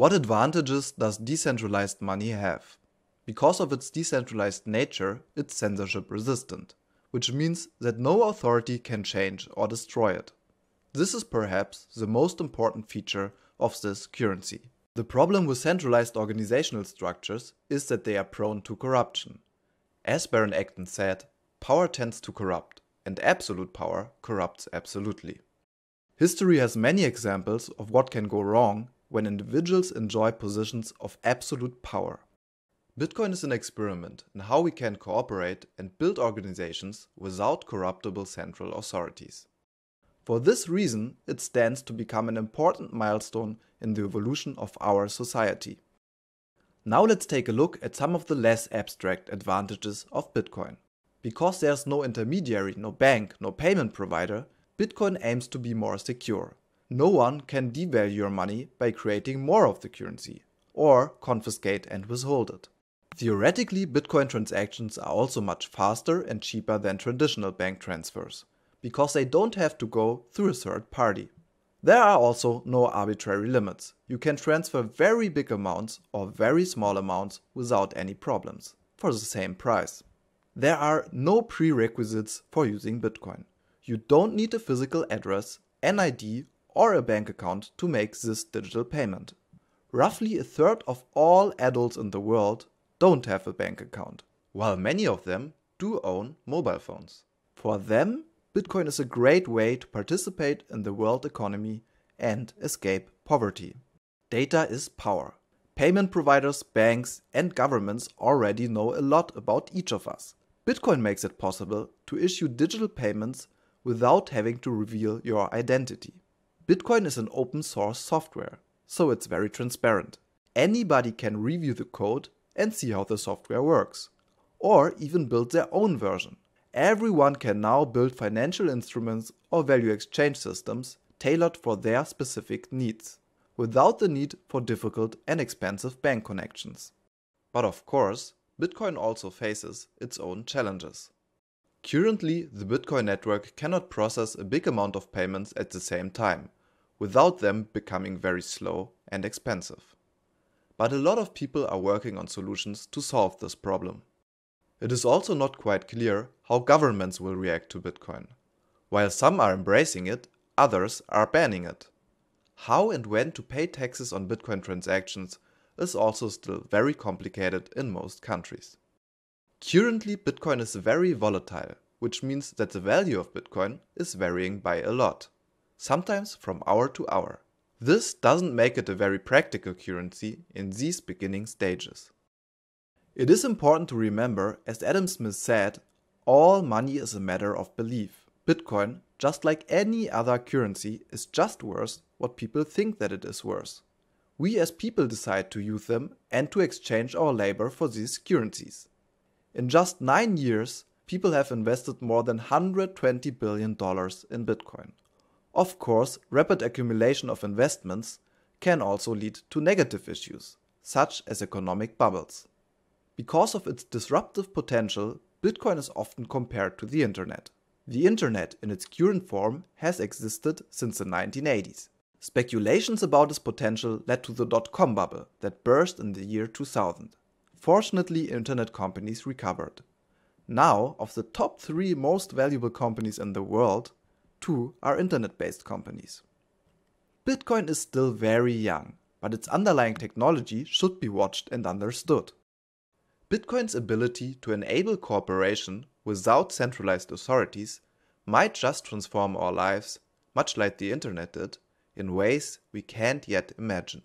What advantages does decentralized money have? Because of its decentralized nature, it's censorship resistant, which means that no authority can change or destroy it. This is perhaps the most important feature of this currency. The problem with centralized organizational structures is that they are prone to corruption. As Baron Acton said, power tends to corrupt, and absolute power corrupts absolutely. History has many examples of what can go wrong when individuals enjoy positions of absolute power. Bitcoin is an experiment in how we can cooperate and build organizations without corruptible central authorities. For this reason, it stands to become an important milestone in the evolution of our society. Now let's take a look at some of the less abstract advantages of Bitcoin. Because there's no intermediary, no bank, no payment provider, Bitcoin aims to be more secure no one can devalue your money by creating more of the currency, or confiscate and withhold it. Theoretically, Bitcoin transactions are also much faster and cheaper than traditional bank transfers, because they don't have to go through a third party. There are also no arbitrary limits. You can transfer very big amounts or very small amounts without any problems, for the same price. There are no prerequisites for using Bitcoin. You don't need a physical address, an ID or a bank account to make this digital payment. Roughly a third of all adults in the world don't have a bank account, while many of them do own mobile phones. For them, Bitcoin is a great way to participate in the world economy and escape poverty. Data is power. Payment providers, banks, and governments already know a lot about each of us. Bitcoin makes it possible to issue digital payments without having to reveal your identity. Bitcoin is an open source software, so it's very transparent. Anybody can review the code and see how the software works, or even build their own version. Everyone can now build financial instruments or value exchange systems tailored for their specific needs, without the need for difficult and expensive bank connections. But of course, Bitcoin also faces its own challenges. Currently, the Bitcoin network cannot process a big amount of payments at the same time, without them becoming very slow and expensive. But a lot of people are working on solutions to solve this problem. It is also not quite clear how governments will react to Bitcoin. While some are embracing it, others are banning it. How and when to pay taxes on Bitcoin transactions is also still very complicated in most countries. Currently, Bitcoin is very volatile, which means that the value of Bitcoin is varying by a lot sometimes from hour to hour. This doesn't make it a very practical currency in these beginning stages. It is important to remember, as Adam Smith said, all money is a matter of belief. Bitcoin, just like any other currency, is just worth what people think that it is worth. We as people decide to use them and to exchange our labor for these currencies. In just 9 years, people have invested more than $120 billion in Bitcoin. Of course, rapid accumulation of investments can also lead to negative issues, such as economic bubbles. Because of its disruptive potential, Bitcoin is often compared to the internet. The internet in its current form has existed since the 1980s. Speculations about its potential led to the dot-com bubble that burst in the year 2000. Fortunately, internet companies recovered. Now, of the top three most valuable companies in the world, two are internet based companies. Bitcoin is still very young, but its underlying technology should be watched and understood. Bitcoin's ability to enable cooperation without centralized authorities might just transform our lives, much like the internet did, in ways we can't yet imagine.